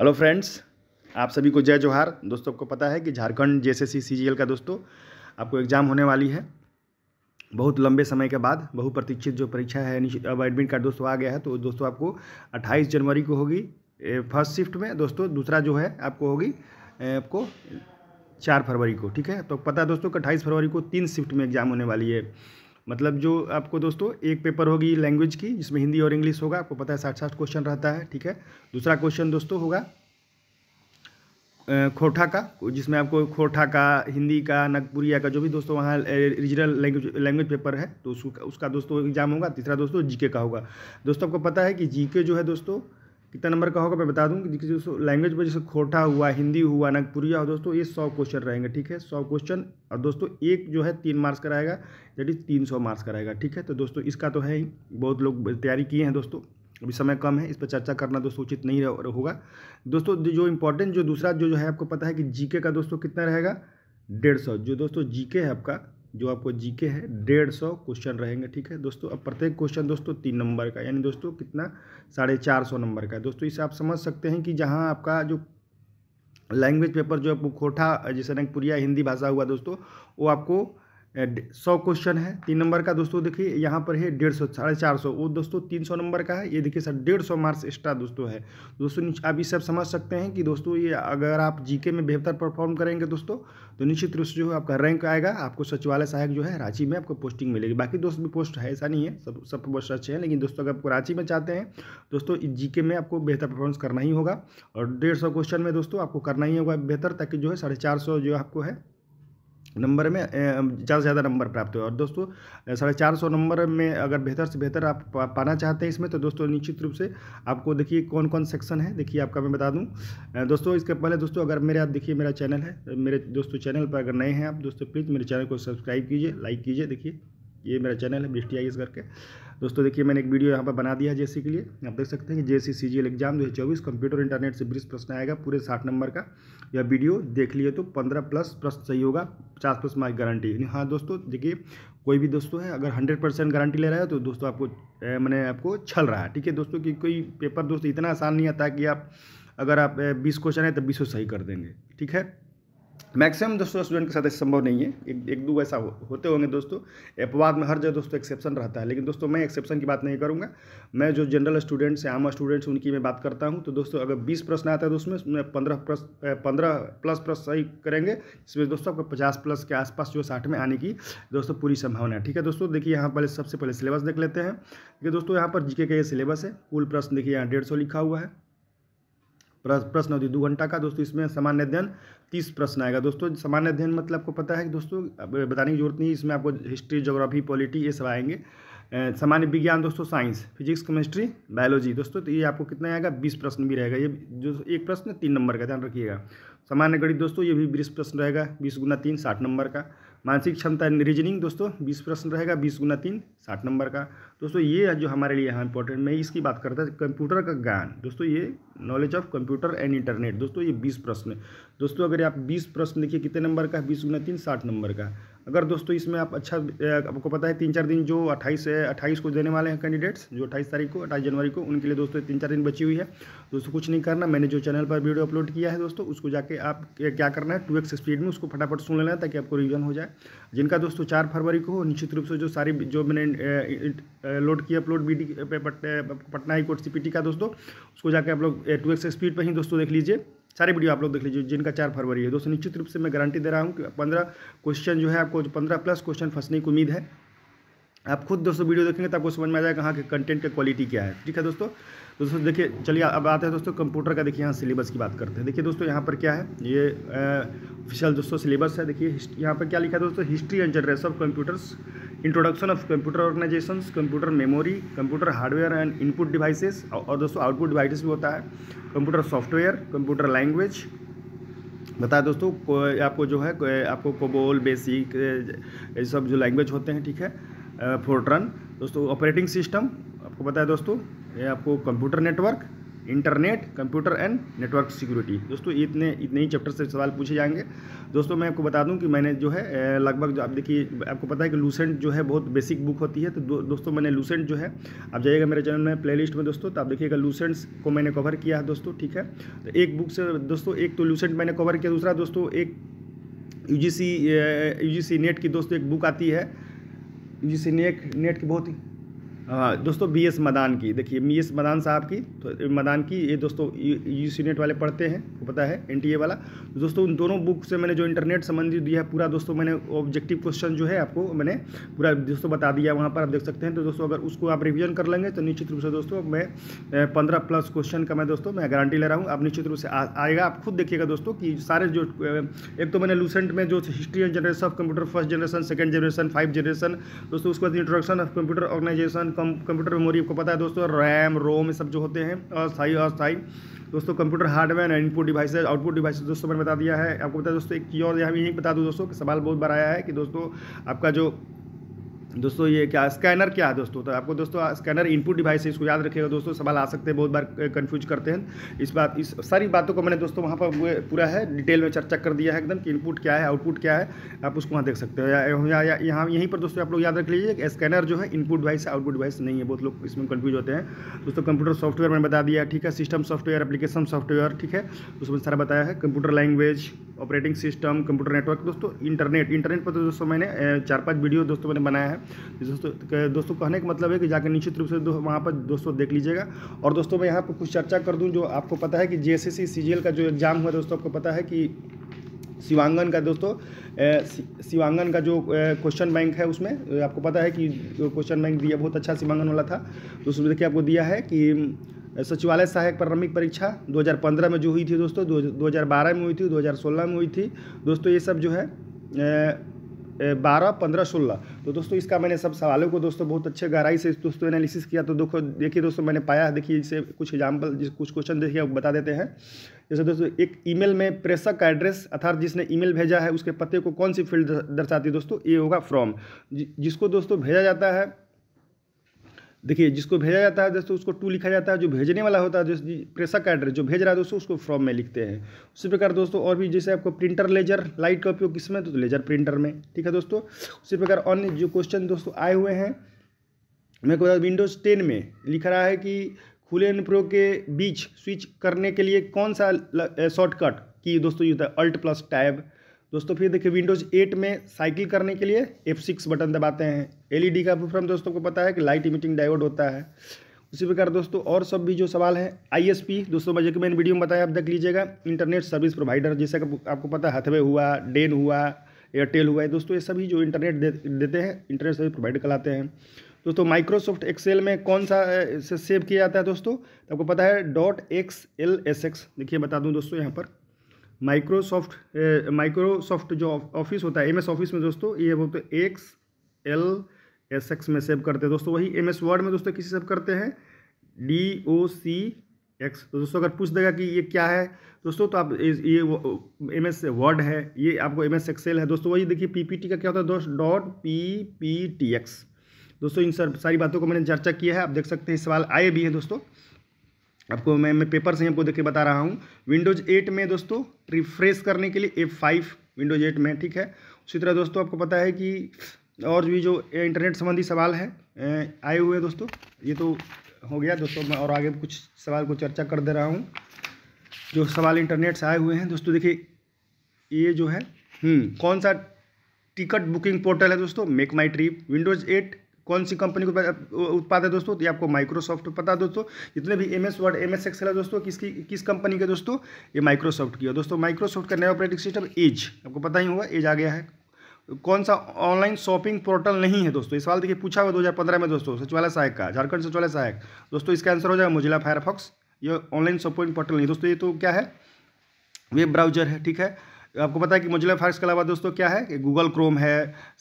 hello friends आप सभी को जय जोहार दोस्तों आपको पता है कि झारखंड जेएसएससी सीजीएल का दोस्तों आपको एग्ज़ाम होने वाली है बहुत लंबे समय के बाद बहुप्रतीक्षित जो परीक्षा है अब एडमिट कार्ड दोस्तों आ गया है तो दोस्तों आपको 28 जनवरी को होगी फर्स्ट शिफ्ट में दोस्तों दूसरा जो है आपको होगी आपको चार फरवरी को ठीक है तो पता है दोस्तों कि अट्ठाईस फरवरी को तीन शिफ्ट में एग्ज़ाम होने वाली है मतलब जो आपको दोस्तों एक पेपर होगी लैंग्वेज की जिसमें हिंदी और इंग्लिश होगा आपको पता है साठ साठ क्वेश्चन रहता है ठीक है दूसरा क्वेश्चन दोस्तों होगा खोठा का जिसमें आपको खोठा का हिंदी का नगपुरिया का जो भी दोस्तों वहाँ रीजनल लैंग्वेज लैंग्वेज पेपर है तो उसका उसका दोस्तों एग्जाम होगा तीसरा दोस्तों जीके का होगा दोस्तों आपको पता है कि जीके जो है दोस्तों कितना नंबर का होगा मैं बता दूँ कि जिस लैंग्वेज में जैसे खोटा हुआ हिंदी हुआ नागपुरिया हो दोस्तों ये सौ क्वेश्चन रहेंगे ठीक है सौ क्वेश्चन और दोस्तों एक जो है तीन मार्क्स का रहेगा यानी तीन सौ मार्क्स का रहेगा ठीक है तो दोस्तों इसका तो है ही बहुत लोग तैयारी किए हैं दोस्तों अभी समय कम है इस पर चर्चा करना दोस्तों उचित नहीं होगा दोस्तों जो इम्पोर्टेंट जो दूसरा जो जो है आपको पता है कि जी का दोस्तों कितना रहेगा डेढ़ सौ जो दोस्तों जी है आपका जो आपको जीके है डेढ़ सौ क्वेश्चन रहेंगे ठीक है दोस्तों अब प्रत्येक क्वेश्चन दोस्तों तीन नंबर का यानी दोस्तों कितना साढ़े चार सौ नंबर का दोस्तों इसे आप समझ सकते हैं कि जहाँ आपका जो लैंग्वेज पेपर जो आपको खोठा जैसे नगपुरिया हिंदी भाषा हुआ दोस्तों वो आपको सौ क्वेश्चन है तीन नंबर का दोस्तों देखिए यहाँ पर है डेढ़ सौ साढ़े चार सौ वो दोस्तों तीन सौ नंबर का है ये देखिए सर डेढ़ सौ मार्क्स एक्स्ट्रा दोस्तों है दोस्तों आप ये सब समझ सकते हैं कि दोस्तों ये अगर आप जीके में बेहतर परफॉर्म करेंगे दोस्तों तो निश्चित रूप से जो है आपका रैंक आएगा आपको सचिवालय सहायक जो है रांची में आपको पोस्टिंग मिलेगी बाकी दोस्त भी पोस्ट है ऐसा नहीं है सब सब पोस्ट अच्छे हैं लेकिन दोस्तों अगर आपको रांची में चाहते हैं दोस्तों जीके में आपको बेहतर परफॉर्मेंस करना ही होगा और डेढ़ सौ क्वेश्चन में दोस्तों आपको करना ही होगा बेहतर ताकि जो है साढ़े चार सौ जो आपको है नंबर में ज़्यादा से ज़्यादा नंबर प्राप्त हुए और दोस्तों साढ़े चार सौ नंबर में अगर बेहतर से बेहतर आप पाना चाहते हैं इसमें तो दोस्तों निश्चित रूप से आपको देखिए कौन कौन सेक्शन है देखिए आपका मैं बता दूँ दोस्तों इसके पहले दोस्तों अगर मेरे आप देखिए मेरा चैनल है मेरे दोस्तों चैनल पर अगर नए हैं आप दोस्तों प्लीज़ मेरे चैनल को सब्सक्राइब कीजिए लाइक कीजिए देखिए ये मेरा चैनल है बिस्टी आई करके दोस्तों देखिए मैंने एक वीडियो यहाँ पर बना दिया जेसी के लिए आप देख सकते हैं कि जेसी एल एग्जाम चौबीस कंप्यूटर इंटरनेट से बीस प्रश्न आएगा पूरे साठ नंबर का यह वीडियो देख लिए तो पंद्रह प्लस प्रश्न सही होगा पचास प्लस मार्क गारंटी हाँ दोस्तों देखिए कोई भी दोस्तों है अगर हंड्रेड परसेंट गारंटी ले रहा है तो दोस्तों आपको मैंने आपको छल रहा है ठीक है दोस्तों कि कोई पेपर दोस्तों इतना आसान नहीं आता कि आप अगर आप बीस क्वेश्चन है तो को सही कर देंगे ठीक है मैक्सिमम दोस्तों स्टूडेंट के साथ ऐसा संभव नहीं है एक एक दो ऐसा हो, होते होंगे दोस्तों अपवाद में हर जगह दोस्तों एक्सेप्शन रहता है लेकिन दोस्तों मैं एक्सेप्शन की बात नहीं करूंगा मैं जो जनरल स्टूडेंट्स हैं आम स्टूडेंट्स उनकी मैं बात करता हूँ तो दोस्तों अगर बीस प्रश्न आता है तो उसमें पंद्रह पंद्रह प्लस प्लस सही करेंगे इसमें दोस्तों आपको पचास प्लस के आसपास जो साठ में आने की दोस्तों पूरी संभावना है ठीक है दोस्तों देखिए यहाँ पहले सबसे पहले सिलेबस देख लेते हैं देखिए दोस्तों यहाँ पर जीके का ये सिलेबस है कुल प्रश्न देखिए यहाँ डेढ़ लिखा हुआ है प्रश्न होती है दो घंटा का दोस्तों इसमें सामान्य अध्ययन तीस प्रश्न आएगा दोस्तों सामान्य अध्ययन मतलब आपको पता है कि दोस्तों बताने की जरूरत नहीं इसमें आपको हिस्ट्री जोग्राफी पॉलिटी ये सब आएंगे सामान्य विज्ञान दोस्तों साइंस फिजिक्स केमिस्ट्री बायोलॉजी दोस्तों तो ये आपको कितना आएगा बीस प्रश्न भी रहेगा ये जो एक प्रश्न तीन नंबर का ध्यान रखिएगा सामान्य गणित दोस्तों ये भी बीस प्रश्न रहेगा बीस गुना तीन साठ नंबर का मानसिक क्षमता एंड रीजनिंग दोस्तों बीस प्रश्न रहेगा बीस गुना तीन साठ नंबर का दोस्तों ये जो हमारे लिए यहाँ इंपॉर्टेंट मैं इसकी बात करता था कंप्यूटर का ज्ञान दोस्तों ये knowledge of computer and internet दोस्तों ये बीस प्रश्न दोस्तों अगर आप बीस प्रश्न देखिए कितने नंबर का बीस गुना तीन साठ नंबर का अगर दोस्तों इसमें आप अच्छा आपको पता है तीन चार दिन जो अट्ठाईस अट्ठाईस को देने वाले हैं कैंडिडेट्स जो अट्ठाईस तारीख को अट्ठाईस जनवरी को उनके लिए दोस्तों तीन चार दिन बची हुई है दोस्तों कुछ नहीं करना मैंने जो चैनल पर वीडियो अपलोड किया है दोस्तों उसको जाके आप क्या करना है टू स्पीड में उसको फटाफट सुन लेना है ताकि आपको रिविजन हो जाए जिनका दोस्तों चार फरवरी को निश्चित रूप से जो सारी जो मैंने लोड किया upload B Patna high court C का दोस्तों उसको जाके आप लोग टू स्पीड पर ही दोस्तों देख लीजिए सारे वीडियो आप लोग देख लीजिए जिनका चार फरवरी है दोस्तों निश्चित रूप से मैं गारंटी दे रहा हूँ कि पंद्रह क्वेश्चन जो है आपको पंद्रह प्लस क्वेश्चन फंसने की उम्मीद है आप खुद दोस्तों वीडियो देखेंगे तो आपको समझ में आ जाएगा कहाँ के कंटेंट का क्वालिटी क्या है ठीक है दोस्तों दोस्तों देखिए चलिए अब आते हैं दोस्तों कंप्यूटर का देखिए यहाँ सिलेबस की बात करते हैं देखिए दोस्तों यहाँ पर क्या है ये ऑफिशियल दोस्तों सिलेबस है देखिए यहाँ पर क्या लिखा है दोस्तों history and generation of computers introduction of computer organization computer memory computer hardware and input devices और दोस्तों आउटपुट डिवाइसेस भी होता है कंप्यूटर सॉफ्टवेयर कंप्यूटर लैंग्वेज बताया दोस्तों आपको जो है आपको कोबोल बेसिक ये सब जो लैंग्वेज होते हैं ठीक है फोर्ट्रन दोस्तों ऑपरेटिंग सिस्टम आपको बताया दोस्तों ये आपको computer network internet computer and network security दोस्तों इतने इतने ही चैप्टर से सवाल पूछे जाएंगे दोस्तों मैं आपको बता दूं कि मैंने जो है लगभग जो आप देखिए आपको पता है कि लूसेंट जो है बहुत बेसिक बुक होती है तो दो, दोस्तों मैंने लूसेंट जो है आप जाइएगा मेरे चैनल में प्ले में दोस्तों तो आप देखिएगा लूसेंट्स को मैंने कवर किया है दोस्तों ठीक है तो एक बुक से दोस्तों एक तो लूसेंट मैंने कवर किया दूसरा दोस्तों एक यू जी सी नेट की दोस्तों एक बुक आती है यू जी नेट नेट की बहुत ही हाँ, दोस्तों बी एस मदान की देखिए बी एस मदान साहब की तो मदान की ये दोस्तों यू सीनेट वाले पढ़ते हैं वो पता है एन टी ए वाला तो दोस्तों उन दोनों बुक से मैंने जो इंटरनेट संबंधी दिया है पूरा दोस्तों मैंने ऑब्जेक्टिव क्वेश्चन जो है आपको मैंने पूरा दोस्तों बता दिया वहाँ पर आप देख सकते हैं तो दोस्तों अगर उसको आप रिविजन कर लेंगे तो निश्चित रूप से दोस्तों मैं पंद्रह प्लस क्वेश्चन का मैं दोस्तों मैं गारंटी ले रहा हूँ आप निश्चित रूप से आएगा आप खुद देखिएगा दोस्तों कि सारे जो एक तो मैंने लूसेंट में जो history and generation of computer first generation second generation five generation दोस्तों उसके बाद introduction of computer organization computer memory आपको पता है दोस्तों रैम रोम ये सब जो होते हैं अस्थाई अस्थाई दोस्तों computer hardware and input device output device दोस्तों मैंने बता दिया है आपको पता है दोस्तों एक की और यहाँ यही बता दूँ दोस्तों कि सवाल बहुत बार आया है कि दोस्तों आपका जो दोस्तों ये क्या स्कैनर क्या है दोस्तों तो आपको दोस्तों स्कैनर इनपुट डिवाइस है इसको याद रखिएगा दोस्तों सवाल आ सकते हैं बहुत बार कंफ्यूज करते हैं इस बात इस सारी बातों को मैंने दोस्तों वहाँ पर पूरा है डिटेल में चर्चा कर दिया है एकदम कि इनपुट क्या है आउटपुट क्या है आप उसको वहाँ देख सकते हो या, या, यहाँ यहीं पर दोस्तों आप लोग याद रख लीजिए कि स्कैनर जो है इनपुट डिवाइस है आउटपुट डिवाइस नहीं है बहुत लोग इसमें कन्फ्यूज होते हैं दोस्तों कंप्यूटर सॉफ्टवेयर मैंने बता दिया ठीक है सिस्टम सॉफ्टवेयर अपलीकेशन सॉफ्टवेयर ठीक है उसमें सारा बताया है computer language operating system computer network दोस्तों इंटरनेट इंटरनेट पर तो दोस्तों मैंने चार पांच वीडियो दोस्तों मैंने बनाया है दोस्तों दोस्तों कहने का मतलब है कि जाकर निश्चित रूप से वहाँ पर दोस्तों देख लीजिएगा और दोस्तों मैं यहाँ पर कुछ चर्चा कर दूँ जो आपको पता है कि जे एस का जो एग्ज़ाम हुआ दोस्तों आपको पता है कि शिवांगन का दोस्तों शिवांगन का जो क्वेश्चन बैंक है उसमें आपको पता है कि क्वेश्चन बैंक दिया बहुत अच्छा शिवांगन वाला था तो उसमें देखिए आपको दिया है कि सचिवालय सहायक प्रारंभिक परीक्षा 2015 में जो हुई थी दोस्तों 2012 में हुई थी 2016 में हुई थी दोस्तों ये सब जो है बारह पंद्रह सोलह तो दोस्तों इसका मैंने सब सवालों को दोस्तों बहुत अच्छे गहराई से दोस्तों एनालिसिस किया तो देखो देखिए दोस्तों मैंने पाया देखिए इसे कुछ एग्जाम्पल जिस कुछ क्वेश्चन देखिए बता देते हैं जैसे दोस्तों एक ईमेल में प्रेषक का एड्रेस अर्थात जिसने ईमेल भेजा है उसके पते को कौन सी फील्ड दर्शाती है दोस्तों ये होगा फ्रॉम जिसको दोस्तों भेजा जाता है देखिए जिसको भेजा जाता है दोस्तों उसको टू लिखा जाता है जो भेजने वाला होता है जो प्रेषक का एड्रेस जो भेज रहा है दोस्तों उसको फॉर्म में लिखते हैं उसी प्रकार दोस्तों और भी जैसे आपको प्रिंटर लेजर लाइट का उपयोग किसमें तो लेजर प्रिंटर में ठीक है दोस्तों उसी प्रकार अन्य जो क्वेश्चन दोस्तों आए हुए हैं मेरे को विंडोज़ टेन में लिखा रहा है कि खुले अनुप्रो के बीच स्विच करने के लिए कौन सा शॉर्टकट की दोस्तों ये होता है अल्ट प्लस टैब दोस्तों फिर देखिए विंडोज़ 8 में साइकिल करने के लिए F6 बटन दबाते हैं एलईडी e का फुलफॉर्म दोस्तों को पता है कि लाइट इमिटिंग डायोड होता है उसी प्रकार दोस्तों और सब भी जो सवाल है आईएसपी दोस्तों मैं जैसे मैंने वीडियो में बताया आप देख लीजिएगा इंटरनेट सर्विस प्रोवाइडर जैसे आपको पता है हथवे हुआ डेन हुआ एयरटेल हुआ है दोस्तों ये सभी जो इंटरनेट दे, देते हैं इंटरनेट सर्विस प्रोवाइड कराते हैं दोस्तों माइक्रोसॉफ्ट एक्सेल में कौन सा से सेव किया जाता है दोस्तों आपको पता है dot X L S X देखिए बता दूँ दोस्तों यहाँ पर माइक्रोसॉफ्ट माइक्रोसॉफ्ट जो ऑफिस होता है एमएस ऑफिस में दोस्तों ये वो तो एक्स एल एस एक्स में सेव करते हैं दोस्तों वही एम एस वर्ड में दोस्तों किसी सेव करते हैं डी ओ सी एक्स तो दोस्तों अगर पूछ देगा कि ये क्या है दोस्तों तो आप ये एम एस वर्ड है ये आपको एम एस एक्सेल है दोस्तों वही देखिए टी का क्या होता है दोस्त dot P P T X दोस्तों इन सर सारी बातों को मैंने चर्चा किया है आप देख सकते हैं सवाल आए भी हैं दोस्तों आपको मैं मैं पेपर से आपको देख के बता रहा हूँ विंडोज़ एट में दोस्तों रिफ्रेश करने के लिए ए फाइव विंडोज़ एट में ठीक है उसी तरह दोस्तों आपको पता है कि और भी जो इंटरनेट संबंधी सवाल है आए हुए दोस्तों ये तो हो गया दोस्तों मैं और आगे कुछ सवाल को चर्चा कर दे रहा हूँ जो सवाल इंटरनेट से आए हुए हैं दोस्तों देखिए ये जो है हम्म, कौन सा टिकट बुकिंग पोर्टल है दोस्तों Make My Trip Windows eight कौन सी कंपनी को उत्पाद है दोस्तों तो ये आपको माइक्रोसॉफ्ट पता है दोस्तों जितने भी M S Word M S Excel है दोस्तों किसकी किस कंपनी के दोस्तों ये माइक्रोसॉफ्ट की है दोस्तों माइक्रोसॉफ्ट का नया ऑपरेटिंग सिस्टम एज आपको पता ही होगा एज आ गया है कौन सा ऑनलाइन शॉपिंग पोर्टल नहीं है दोस्तों इस सवाल देखिए पूछा हुआ पंद्रह में दोस्तों सचिवालय सहायक का झारखंड सचिवालय सहायक दोस्तों इसका आंसर हो जाएगा मुझिला फायरफॉक्स ये ऑनलाइन शॉपिंग पोर्टल नहीं दोस्तों ये तो क्या है वेब ब्राउजर है ठीक है आपको पता है कि मोजिला फायरस के अलावा दोस्तों क्या है गूगल क्रोम है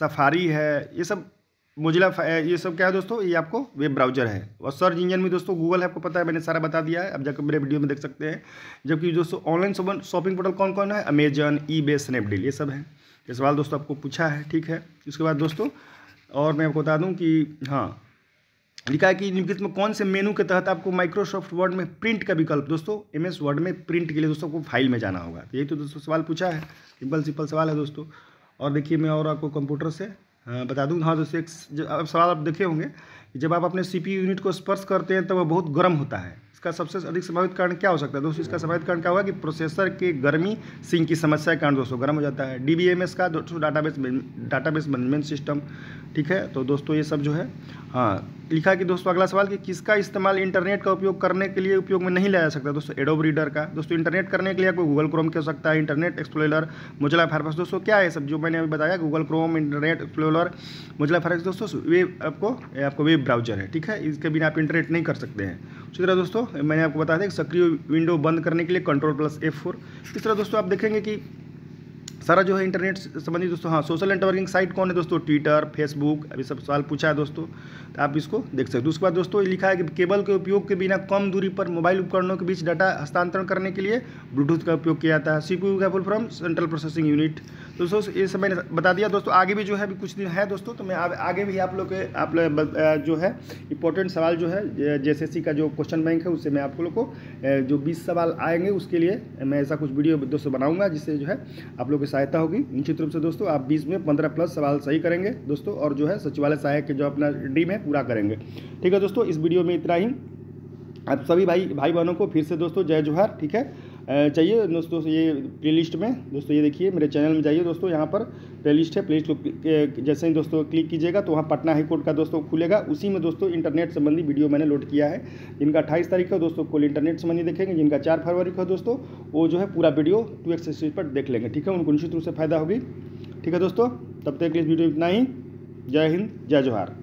सफारी है ये सब मोजिला ये सब क्या है दोस्तों ये आपको वेब ब्राउजर है और सर्च इंजन में दोस्तों गूगल है आपको पता है मैंने सारा बता दिया है अब जाकर मेरे वीडियो में देख सकते हैं जबकि दोस्तों ऑनलाइन शॉपिंग पोर्टल कौन कौन है अमेजन ई बे स्नैपडील ये सब है ये सवाल दोस्तों आपको पूछा है ठीक है इसके बाद दोस्तों और मैं आपको बता दूँ कि हाँ लिखा है कि निम्नलिखित में कौन से मेनू के तहत आपको माइक्रोसॉफ्ट वर्ड में प्रिंट का विकल्प दोस्तों एम एस वर्ड में प्रिंट के लिए दोस्तों आपको फाइल में जाना होगा तो यही तो दोस्तों सवाल पूछा है सिंपल सिंपल सवाल है दोस्तों और देखिए मैं और आपको कंप्यूटर से हाँ, बता दूँ हाँ दोस्तों एक अब सवाल आप देखे होंगे जब आप अपने सी पी यूनिट को स्पर्श करते हैं तो वह बहुत गर्म होता है इसका सबसे अधिक संभावित कारण क्या हो सकता है दोस्तों इसका संभावित कारण क्या होगा कि प्रोसेसर के गर्मी सिंह की समस्या के कारण दोस्तों गर्म हो जाता है डी का दोस्तों डाटाबेस डाटाबेस मैनेजमेंट सिस्टम ठीक है तो दोस्तों ये सब जो है हाँ लिखा कि दोस्तों अगला सवाल कि किसका इस्तेमाल इंटरनेट का उपयोग करने के लिए उपयोग में नहीं लाया जा सकता दोस्तों एडोब रीडर का दोस्तों इंटरनेट करने के लिए आपको गूगल क्रोम कह सकता है इंटरनेट एक्सप्लोलर मुजला फायरफॉक्स दोस्तों क्या है सब जो मैंने अभी बताया Google Chrome Internet Explorer Mozilla Firefox दोस्तों वेब आपको आपको वेब ब्राउजर है ठीक है इसके बिना आप इंटरनेट नहीं कर सकते हैं उसी तरह दोस्तों मैंने आपको बताया था कि सक्रिय विंडो बंद करने के लिए कंट्रोल प्लस एफ फोर इस तरह दोस्तों आप देखेंगे कि सारा जो है इंटरनेट संबंधी दोस्तों हाँ सोशल नेटवर्किंग साइट कौन है दोस्तों ट्विटर फेसबुक अभी सब सवाल पूछा है दोस्तों तो आप इसको देख सकते हो उसके बाद दोस्तों लिखा है कि केबल के उपयोग के बिना कम दूरी पर मोबाइल उपकरणों के बीच डाटा हस्तांतरण करने के लिए ब्लूटूथ का उपयोग किया जाता है सीपीयू का full from central processing unit दोस्तों ये सब मैंने बता दिया दोस्तों आगे भी जो है अभी कुछ दिन है दोस्तों तो मैं आगे भी आप लोग के आप लोग जो है इंपॉर्टेंट सवाल जो है जे का जो क्वेश्चन बैंक है उससे मैं आप लोग को जो बीस सवाल आएंगे उसके लिए मैं ऐसा कुछ वीडियो दोस्तों बनाऊँगा जिससे जो है आप लोग की सहायता होगी निश्चित रूप से दोस्तों आप बीस में पंद्रह प्लस सवाल सही करेंगे दोस्तों और जो है सचिवालय सहायक के जो अपना ड्रीम है पूरा करेंगे ठीक है दोस्तों इस वीडियो में इतना ही आप सभी भाई भाई बहनों को फिर से दोस्तों जय जोहर ठीक है चाहिए दोस्तों ये लिस्ट में दोस्तों ये देखिए मेरे चैनल में जाइए दोस्तों यहाँ पर लिस्ट है प्ले को जैसे ही दोस्तों क्लिक कीजिएगा तो वहाँ पटना हाईकोर्ट का दोस्तों खुलेगा उसी में दोस्तों इंटरनेट संबंधी वीडियो मैंने लोड किया है जिनका अट्ठाईस तारीख है दोस्तों कुल इंटरनेट संबंधी देखेंगे जिनका चार फरवरी का दोस्तों वो जो है पूरा वीडियो टू एक्स पर देख लेंगे ठीक है उनको निश्चित रूप से फायदा होगी ठीक है दोस्तों तब तक इस वीडियो इतना ही जय हिंद जय जोहार